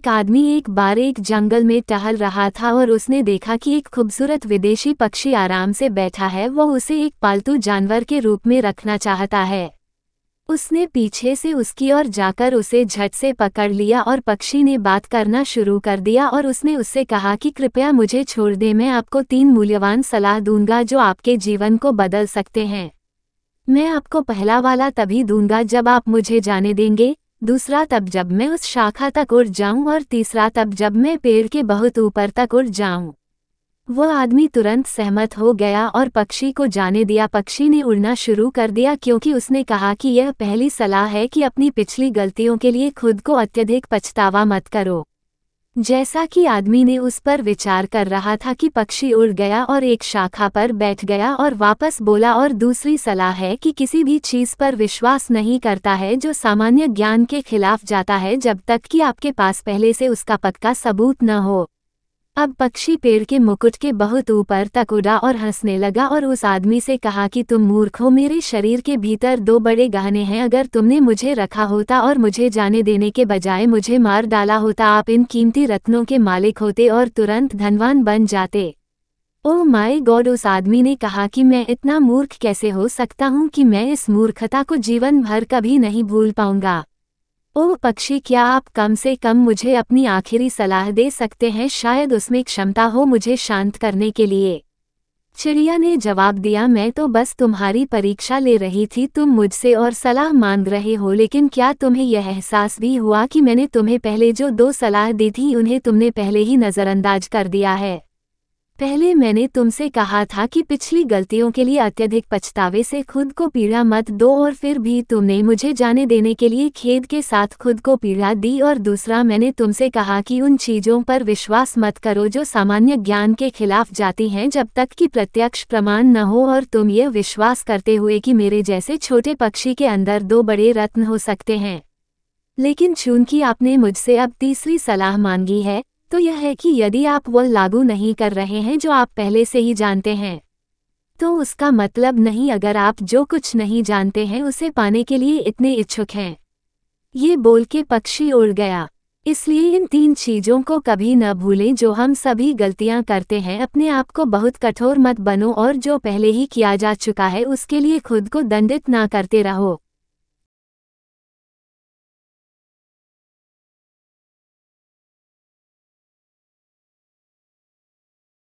एक आदमी एक बार एक जंगल में टहल रहा था और उसने देखा कि एक खूबसूरत विदेशी पक्षी आराम से बैठा है वह उसे एक पालतू जानवर के रूप में रखना चाहता है उसने पीछे से उसकी ओर जाकर उसे झट से पकड़ लिया और पक्षी ने बात करना शुरू कर दिया और उसने उससे कहा कि कृपया मुझे छोड़ दे मैं आपको तीन मूल्यवान सलाह दूंगा जो आपके जीवन को बदल सकते हैं मैं आपको पहला वाला तभी दूंगा जब आप मुझे जाने देंगे दूसरा तब जब मैं उस शाखा तक उड़ जाऊं और तीसरा तब जब मैं पेड़ के बहुत ऊपर तक उड़ जाऊं वो आदमी तुरंत सहमत हो गया और पक्षी को जाने दिया पक्षी ने उड़ना शुरू कर दिया क्योंकि उसने कहा कि यह पहली सलाह है कि अपनी पिछली गलतियों के लिए खुद को अत्यधिक पछतावा मत करो जैसा कि आदमी ने उस पर विचार कर रहा था कि पक्षी उड़ गया और एक शाखा पर बैठ गया और वापस बोला और दूसरी सलाह है कि किसी भी चीज़ पर विश्वास नहीं करता है जो सामान्य ज्ञान के खिलाफ जाता है जब तक कि आपके पास पहले से उसका पक्का सबूत न हो अब पक्षी पेड़ के मुकुट के बहुत ऊपर तक उड़ा और हंसने लगा और उस आदमी से कहा कि तुम मूर्ख हो मेरे शरीर के भीतर दो बड़े गहने हैं अगर तुमने मुझे रखा होता और मुझे जाने देने के बजाय मुझे मार डाला होता आप इन कीमती रत्नों के मालिक होते और तुरंत धनवान बन जाते ओ माय गॉड उस आदमी ने कहा कि मैं इतना मूर्ख कैसे हो सकता हूँ कि मैं इस मूर्खता को जीवन भर कभी नहीं भूल पाऊंगा ओह पक्षी क्या आप कम से कम मुझे अपनी आखिरी सलाह दे सकते हैं शायद उसमें क्षमता हो मुझे शांत करने के लिए चिड़िया ने जवाब दिया मैं तो बस तुम्हारी परीक्षा ले रही थी तुम मुझसे और सलाह मांग रहे हो लेकिन क्या तुम्हें यह एहसास भी हुआ कि मैंने तुम्हें पहले जो दो सलाह दी थी उन्हें तुमने पहले ही नज़रअंदाज कर दिया है पहले मैंने तुमसे कहा था कि पिछली गलतियों के लिए अत्यधिक पछतावे से खुद को पीड़ा मत दो और फिर भी तुमने मुझे जाने देने के लिए खेद के साथ खुद को पीड़ा दी और दूसरा मैंने तुमसे कहा कि उन चीज़ों पर विश्वास मत करो जो सामान्य ज्ञान के खिलाफ जाती हैं जब तक कि प्रत्यक्ष प्रमाण न हो और तुम ये विश्वास करते हुए कि मेरे जैसे छोटे पक्षी के अंदर दो बड़े रत्न हो सकते हैं लेकिन चूंकि आपने मुझसे अब तीसरी सलाह मांगी है तो यह है कि यदि आप वह लागू नहीं कर रहे हैं जो आप पहले से ही जानते हैं तो उसका मतलब नहीं अगर आप जो कुछ नहीं जानते हैं उसे पाने के लिए इतने इच्छुक हैं ये बोल के पक्षी उड़ गया इसलिए इन तीन चीज़ों को कभी न भूलें जो हम सभी गलतियां करते हैं अपने आप को बहुत कठोर मत बनो और जो पहले ही किया जा चुका है उसके लिए खुद को दंडित ना करते रहो